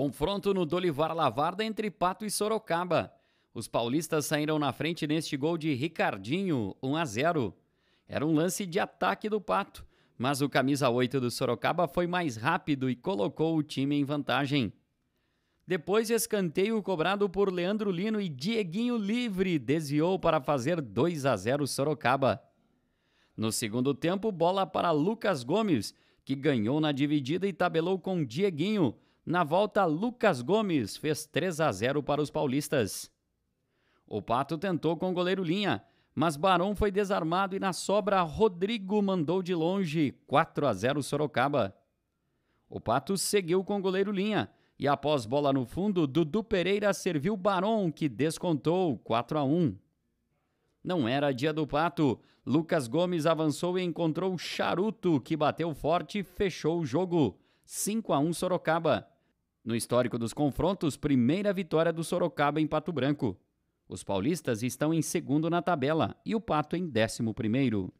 Confronto no Dolivar Lavarda entre Pato e Sorocaba. Os paulistas saíram na frente neste gol de Ricardinho, 1 a 0. Era um lance de ataque do Pato, mas o camisa 8 do Sorocaba foi mais rápido e colocou o time em vantagem. Depois escanteio cobrado por Leandro Lino e Dieguinho livre desviou para fazer 2 a 0 Sorocaba. No segundo tempo, bola para Lucas Gomes, que ganhou na dividida e tabelou com Dieguinho, na volta, Lucas Gomes fez 3 a 0 para os paulistas. O Pato tentou com o goleiro Linha, mas Barão foi desarmado e na sobra Rodrigo mandou de longe 4 a 0 Sorocaba. O Pato seguiu com o goleiro Linha e após bola no fundo, Dudu Pereira serviu Barão que descontou 4 a 1. Não era dia do Pato. Lucas Gomes avançou e encontrou Charuto que bateu forte e fechou o jogo. 5 a 1 Sorocaba. No histórico dos confrontos, primeira vitória do Sorocaba em Pato Branco. Os paulistas estão em segundo na tabela e o Pato em décimo primeiro.